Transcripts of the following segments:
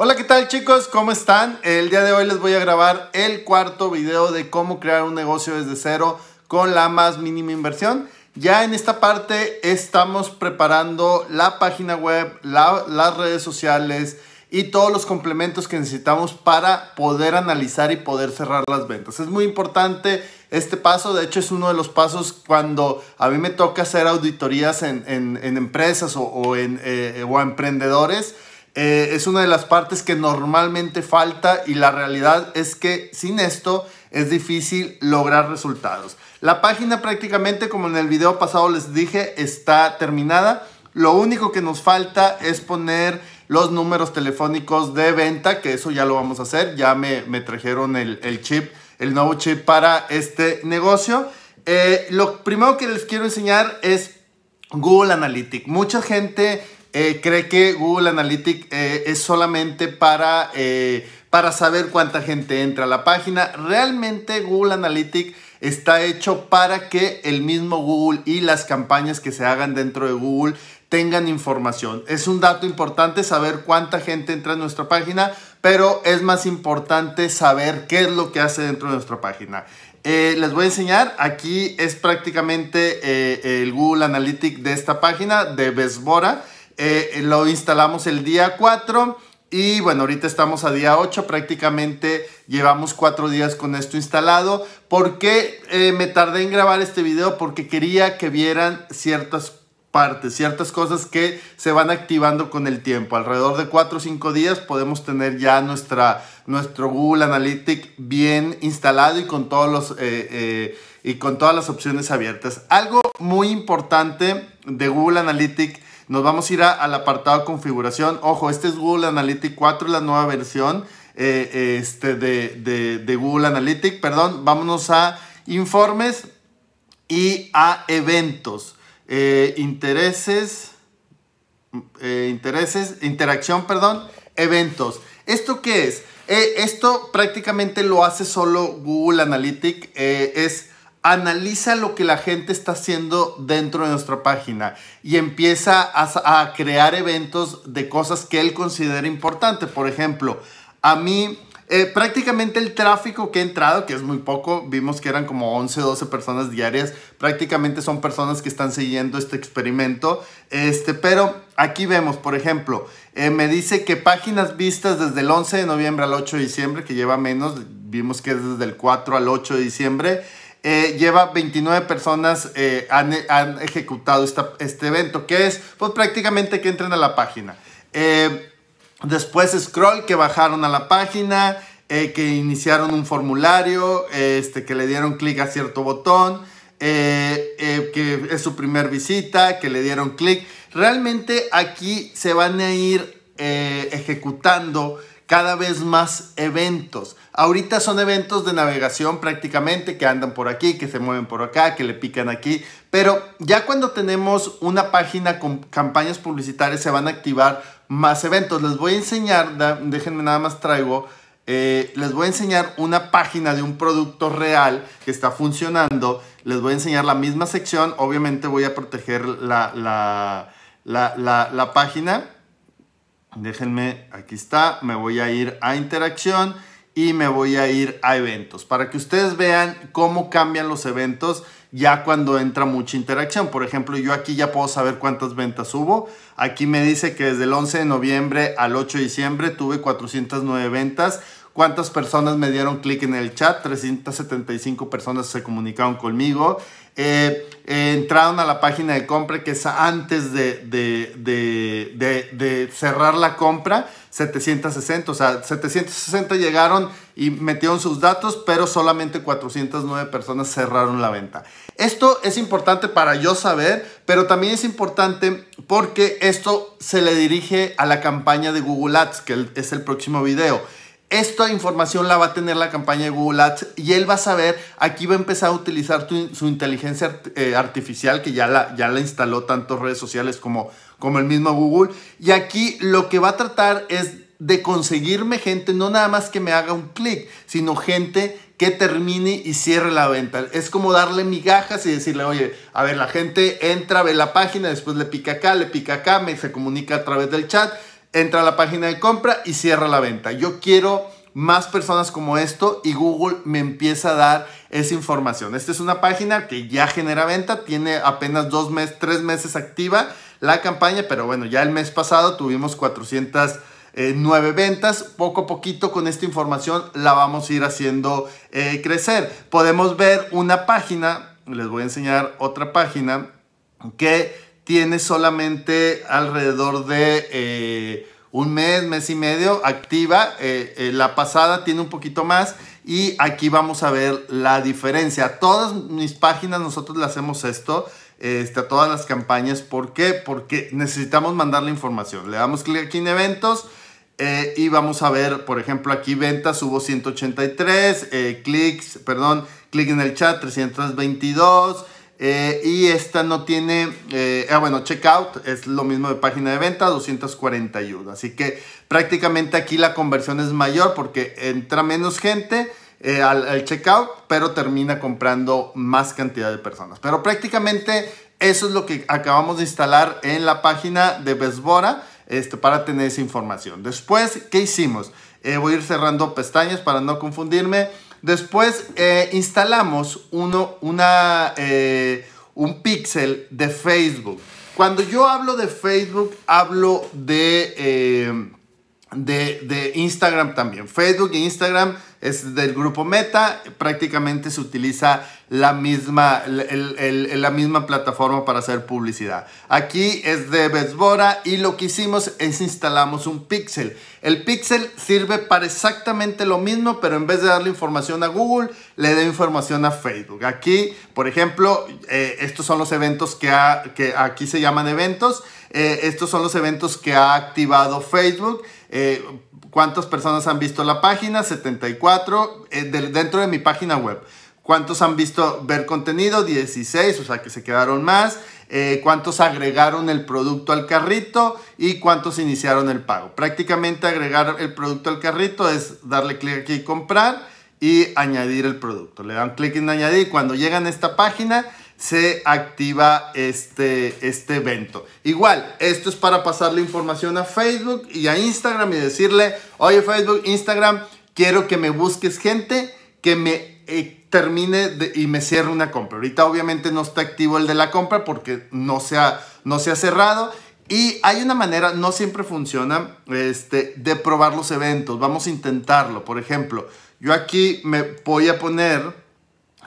Hola, ¿qué tal chicos? ¿Cómo están? El día de hoy les voy a grabar el cuarto video de cómo crear un negocio desde cero con la más mínima inversión. Ya en esta parte estamos preparando la página web, las redes sociales y todos los complementos que necesitamos para poder analizar y poder cerrar las ventas. Es muy importante este paso, de hecho es uno de los pasos cuando a mí me toca hacer auditorías en, empresas o, en, eh, o emprendedores eh, es una de las partes que normalmente falta y la realidad es que sin esto es difícil lograr resultados. La página prácticamente, como en el video pasado les dije, está terminada. Lo único que nos falta es poner los números telefónicos de venta, que eso ya lo vamos a hacer. Ya me, trajeron el, chip, el nuevo chip para este negocio. Eh, lo primero que les quiero enseñar es Google Analytics. Mucha gente eh, cree que Google Analytics eh, es solamente para, eh, para saber cuánta gente entra a la página. Realmente Google Analytics está hecho para que el mismo Google y las campañas que se hagan dentro de Google tengan información. Es un dato importante saber cuánta gente entra a nuestra página, pero es más importante saber qué es lo que hace dentro de nuestra página. les voy a enseñar, aquí es prácticamente el Google Analytics de esta página de Besbora. Eh, lo instalamos el día 4 y bueno, ahorita estamos a día 8, prácticamente llevamos 4 días con esto instalado. ¿Por qué eh, me tardé en grabar este video? Porque quería que vieran ciertas partes, ciertas cosas que se van activando con el tiempo. Alrededor de 4 o 5 días podemos tener ya nuestra, nuestro Google Analytics bien instalado y con, todos eh, y con todas las opciones abiertas. Algo muy importante de Google Analytics nos vamos a ir al apartado configuración. Ojo, este es Google Analytics 4, la nueva versión eh, eh, este de, Google Analytics. Perdón, vámonos a informes y a eventos. Eh, intereses, intereses, interacción, perdón, eventos. ¿Esto qué es? esto prácticamente lo hace solo Google Analytics. es analiza lo que la gente está haciendo dentro de nuestra página y empieza a, crear eventos de cosas que él considera importante. Por ejemplo, a mí eh, prácticamente el tráfico que ha entrado, que es muy poco, vimos que eran como 11, 12 personas diarias, prácticamente son personas que están siguiendo este experimento. Este, pero aquí vemos, por ejemplo, eh, me dice que páginas vistas desde el 11 de noviembre al 8 de diciembre, que lleva menos, vimos que es desde el 4 al 8 de diciembre, eh, lleva 29 personas eh, han, ejecutado este evento, que es pues prácticamente que entren a la página. Eh, después scroll que bajaron a la página, que iniciaron un formulario, este, que le dieron clic a cierto botón, que es su primer visita, que le dieron clic. Realmente aquí se van a ir ejecutando cada vez más eventos. Ahorita son eventos de navegación prácticamente que andan por aquí, que se mueven por acá, que le pican aquí. Pero ya cuando tenemos una página con campañas publicitarias se van a activar más eventos. Les voy a enseñar, déjenme nada más traigo, eh, les voy a enseñar una página de un producto real que está funcionando. Les voy a enseñar la misma sección. Obviamente voy a proteger la, la página. Déjenme, aquí está. Me voy a ir a interacción y me voy a ir a eventos para que ustedes vean cómo cambian los eventos ya cuando entra mucha interacción. Por ejemplo, yo aquí ya puedo saber cuántas ventas hubo. Aquí me dice que desde el 11 de noviembre al 8 de diciembre tuve 409 ventas ¿Cuántas personas me dieron clic en el chat? 375 personas se comunicaron conmigo. Eh, eh, entraron a la página de compra que es antes de, de, cerrar la compra, 760. O sea, 760 llegaron y metieron sus datos, pero solamente 409 personas cerraron la venta. Esto es importante para yo saber, pero también es importante porque esto se le dirige a la campaña de Google Ads, que es el próximo video. Esta información la va a tener la campaña de Google Ads y él va a saber, aquí va a empezar a utilizar su inteligencia eh, artificial que ya la, ya la instaló tanto redes sociales como, como el mismo Google. Y aquí lo que va a tratar es de conseguirme gente, no nada más que me haga un clic, sino gente que termine y cierre la venta. Es como darle migajas y decirle, oye, a ver, la gente entra, ve la página, después le pica acá, le pica acá, me, se comunica a través del chat entra a la página de compra y cierra la venta. Yo quiero más personas como esto y Google me empieza a dar esa información. Esta es una página que ya genera venta, tiene apenas dos meses, tres meses activa la campaña, pero bueno, ya el mes pasado tuvimos 409 eh, ventas. Poco a poquito con esta información la vamos a ir haciendo eh, crecer. Podemos ver una página, les voy a enseñar otra página que tiene solamente alrededor de eh, un mes, mes y medio activa. Eh, eh, la pasada tiene un poquito más y aquí vamos a ver la diferencia. Todas mis páginas nosotros le hacemos esto. Este, a todas las campañas. ¿Por qué? Porque necesitamos mandar la información. Le damos clic aquí en eventos y vamos a ver, por ejemplo, aquí ventas hubo 183, clics, perdón, clic en el chat 322. Eh, y esta no tiene, eh, ah, bueno, checkout es lo mismo de página de venta, 241. Así que prácticamente aquí la conversión es mayor porque entra menos gente eh, al, checkout, pero termina comprando más cantidad de personas. Pero prácticamente eso es lo que acabamos de instalar en la página de Besbora este, para tener esa información. Después, ¿qué hicimos? voy a ir cerrando pestañas para no confundirme. Después eh, instalamos uno, una, eh, un pixel de Facebook. Cuando yo hablo de Facebook, hablo de... Eh, de, Instagram también. Facebook e Instagram es del grupo Meta. Prácticamente se utiliza la misma, la misma plataforma para hacer publicidad. Aquí es de Besbora y lo que hicimos es instalamos un pixel. El pixel sirve para exactamente lo mismo, pero en vez de darle información a Google, le da información a Facebook. Aquí, por ejemplo, eh, estos son los eventos que aquí se llaman eventos. Eh, estos son los eventos que ha activado Facebook. Eh, ¿Cuántas personas han visto la página? 74 eh, dentro de mi página web. ¿Cuántos han visto ver contenido? 16, o sea que se quedaron más. cuántos agregaron el producto al carrito y cuántos iniciaron el pago. Prácticamente agregar el producto al carrito es darle clic aquí y comprar y añadir el producto. Le dan clic en añadir. Cuando llegan a esta página, se activa este, este evento. Igual, esto es para pasarle información a Facebook y a Instagram y decirle, oye Facebook, Instagram, quiero que me busques gente que me eh, termine y me cierre una compra. Ahorita obviamente no está activo el de la compra porque no se ha, no se ha cerrado. Y hay una manera, no siempre funciona, este, de probar los eventos. Vamos a intentarlo. Por ejemplo, yo aquí me voy a poner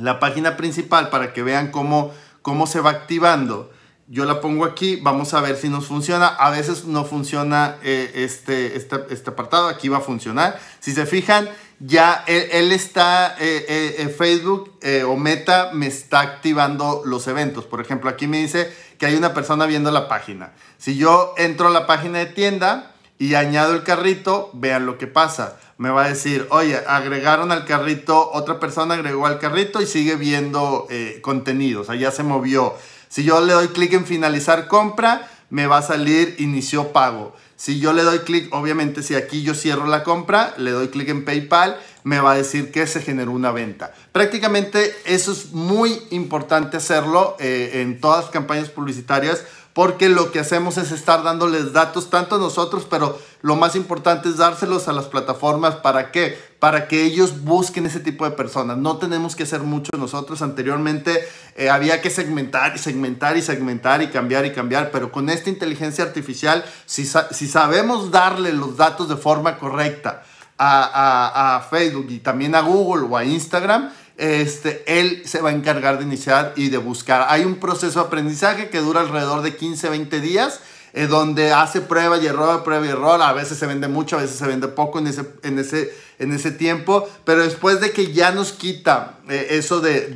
la página principal para que vean cómo, cómo se va activando. Yo la pongo aquí, vamos a ver si nos funciona. A veces no funciona eh, este, este, este, apartado, aquí va a funcionar. Si se fijan, ya él, está, eh, eh, Facebook o Meta me está activando los eventos. Por ejemplo, aquí me dice que hay una persona viendo la página. Si yo entro a la página de tienda, y añado el carrito, vean lo que pasa. Me va a decir, oye, agregaron al carrito, otra persona agregó al carrito y sigue viendo eh, contenidos. Allá se movió. Si yo le doy clic en finalizar compra, me va a salir inició pago. Si yo le doy clic, obviamente si aquí yo cierro la compra, le doy clic en PayPal, me va a decir que se generó una venta. Prácticamente eso es muy importante hacerlo eh, en todas campañas publicitarias porque lo que hacemos es estar dándoles datos, tanto a nosotros, pero lo más importante es dárselos a las plataformas. ¿Para qué? Para que ellos busquen ese tipo de personas. No tenemos que hacer mucho nosotros. Anteriormente eh, había que segmentar y segmentar y segmentar y cambiar y cambiar, pero con esta inteligencia artificial, si, sabemos darle los datos de forma correcta, a, a, Facebook y también a Google o a Instagram, este, él se va a encargar de iniciar y de buscar. Hay un proceso de aprendizaje que dura alrededor de 15, 20 días, eh, donde hace prueba y error, prueba y error. A veces se vende mucho, a veces se vende poco en ese, en ese, en ese tiempo. Pero después de que ya nos quita eh, eso de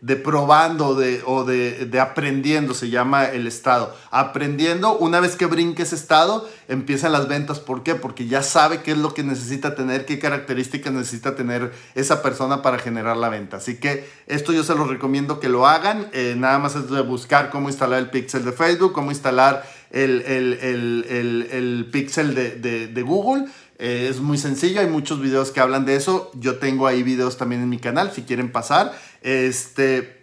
de probando de, o de, de, aprendiendo, se llama el estado. Aprendiendo, una vez que brinque ese estado, empiezan las ventas. ¿Por qué? Porque ya sabe qué es lo que necesita tener, qué características necesita tener esa persona para generar la venta. Así que esto yo se lo recomiendo que lo hagan. Eh, nada más es de buscar cómo instalar el pixel de Facebook, cómo instalar el, el, el, el pixel de, de, de Google eh, es muy sencillo, hay muchos videos que hablan de eso. Yo tengo ahí videos también en mi canal si quieren pasar. Este,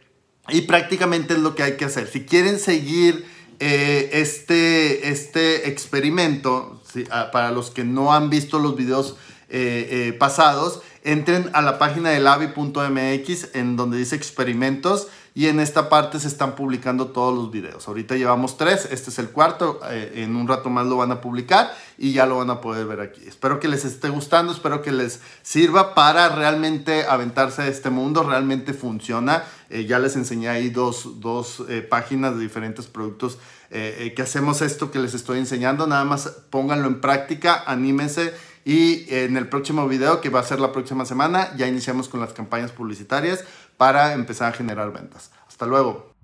y prácticamente es lo que hay que hacer. Si quieren seguir eh, este, este experimento, ah, para los que no han visto los videos eh, pasados, entren a la página de lavi.mx en donde dice experimentos y en esta parte se están publicando todos los videos. Ahorita llevamos tres, este es el cuarto, eh, en un rato más lo van a publicar y ya lo van a poder ver aquí. Espero que les esté gustando, espero que les sirva para realmente aventarse a este mundo, realmente funciona. Eh, ya les enseñé ahí dos, eh, páginas de diferentes productos que hacemos esto que les estoy enseñando, nada más pónganlo en práctica, anímense. Y en el próximo video, que va a ser la próxima semana, ya iniciamos con las campañas publicitarias para empezar a generar ventas. Hasta luego.